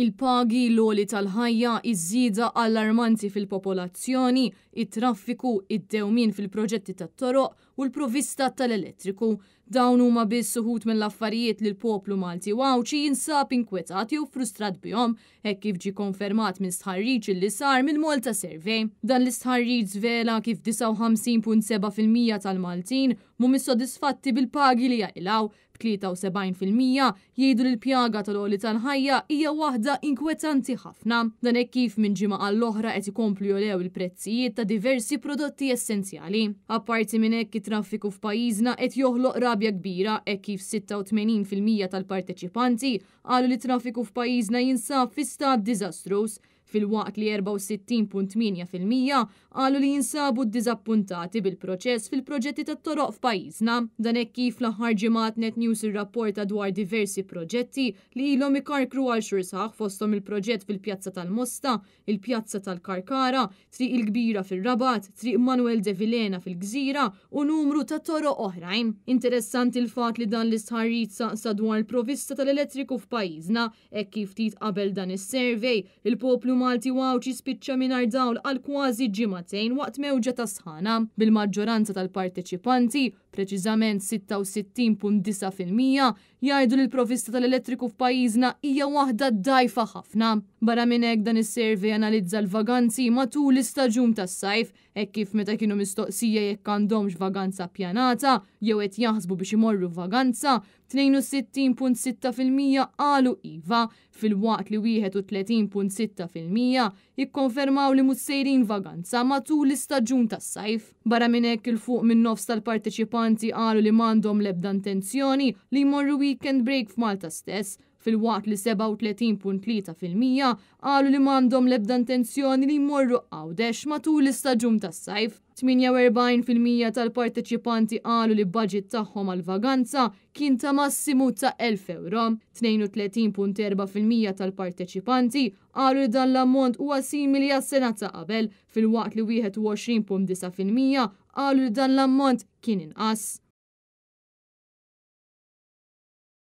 Il-pagi l-oli tal-ħajja iż-żida allarmanti fil-popolazzjoni, it-traffiku, id-dewmin fil-proġetti tat-toroq u l-provista tal-elettriku. Dawn huma biss uħut mill-affarijiet li l-poplu Malti wawċi jinsab inkwetat u frustrat bihom, hekk kif ġi konfermat minn stħarriġ li sar minn Malta Survey. Dan l-istħarriġ zvela kif 59.7% tal-Maltin mhumiex sodisfatti bil-pagi li jaqilgħu 73% jgħidu li l-pjaga tal-oli tal-ħajja hija waħda inkwetanti ħafna. Dan hekk kif minn ġimgħa għall-oħra qed ikomplu jolew il-prezzijiet ta' diversi prodotti essenzjali. Apparti minn hekk it-traffiku f'pajjiżna qed joħloq rabja kbira hekk kif 86% tal-parteċipanti qalu li traffiku f'pajjiżna jinsab fi stat diżastrus fil-waqt li 64.8% qalu li jinsabu d-dizappuntati bil-proċess fil-proġetti ta' toroq f'pajjiżna. Dan hekk kif l-aħħar ġimgħat Net News irrapporta dwar diversi proġetti li ilhom ikarkru għal xhur saħ fosthom il-proġett fil-Pjazza tal-Mosta, il-Pjazza tal-Karkara, triq il-Kbira fil-Rabat, triq Manuel de Vilena fil-Gżira u numru ta' toroq oħrajn. Interessanti l-fat li dan l-istħarrit sa dwar il-provista tal-elettriku f'pajjiżna, hekk kif tit qabel dan is-survey, il-poplu Malti Wawċi spiċċa mingħajr dawl għal kważi ġimatejn waqt mewġa ta' sħana bil-maġġoranza tal-parteċipanti, preċiżament 66.9% jgħidu li l-provista tal-elettriku f'pajjiżna hija waħda dajfa ħafna. Barra minn hekk dan is servi analizza l-vaganzi matul l-istaġun tas-sajf, hekk kif meta kienu mistoqsija jekk għandhomx vaganza pjanata jew qed jaħsbu biex imorru vaganza, 62.6% qalu iva, fil-waqt li 31.6% mija jikkonfermaw li mussejrin vaganza matul l-istaġun tas-sajf. Barra minn hekk il-fuq minn nofs tal parteċipanti qalu li m'għandhom lebda intenzjoni li jmorru weekend break f'Malta stess fil-waqt li 37.3% qalu li m'għandhom l-ebda intenzjoni li jmorru għawdex matul l-istaġun tas-sajf. 48% tal-parteċipanti qalu li budget tagħhom għal vaganza kien ta' massimu ta' 1000 euro. 32.4% tal-parteċipanti qalu li dan l-ammont huwa simili għas-sena ta' qabel, fil-waqt li 21.9% qalu li dan l-ammont kien inqas.